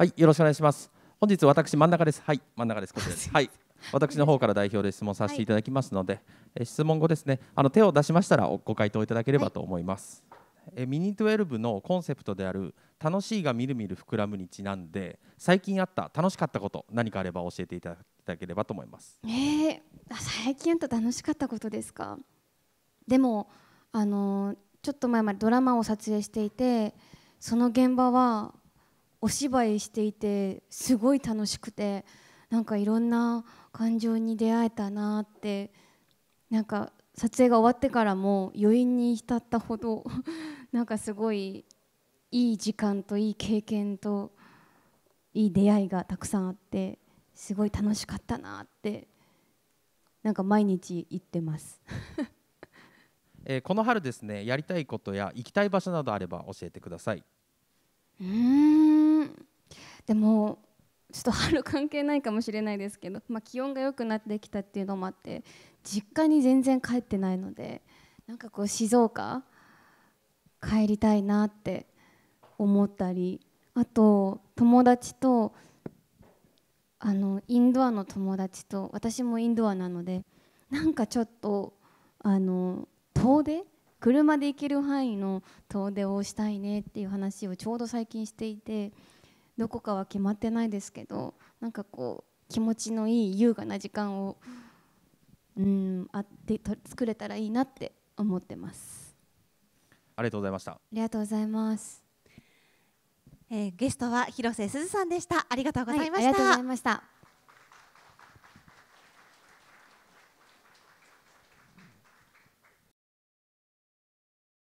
はい、よろしくお願いします。本日私真ん中です。はい、真ん中です。こちらです。はい。私の方から代表で質問させていただきますので、はい、質問後ですね、あの手を出しましたらご回答いただければと思います。はい、ミニトゥエルブのコンセプトである楽しいがみるみる膨らむにちなんで、最近あった楽しかったこと何かあれば教えていただければと思います。えー、最近あった楽しかったことですか。でもあのちょっと前までドラマを撮影していて、その現場はお芝居していてすごい楽しくてなんかいろんな感情に出会えたなってなんか撮影が終わってからも余韻に浸ったほど なんかすごいいい時間といい経験といい出会いがたくさんあってすごい楽しかったなってなんか毎日行ってます えこの春ですねやりたいことや行きたい場所などあれば教えてくださいうんでもちょっと春関係ないかもしれないですけど、まあ、気温が良くなってきたっていうのもあって実家に全然帰ってないのでなんかこう静岡帰りたいなって思ったりあと友達とあのインドアの友達と私もインドアなのでなんかちょっとあの遠出車で行ける範囲の遠出をしたいねっていう話をちょうど最近していてどこかは決まってないですけどなんかこう気持ちのいい優雅な時間をうんあってと作れたらいいなって思ってます。ありがとうございました。ありがとうございます。えー、ゲストは広瀬すずさんでした。ありがとうございました。はい、ありがとうございました。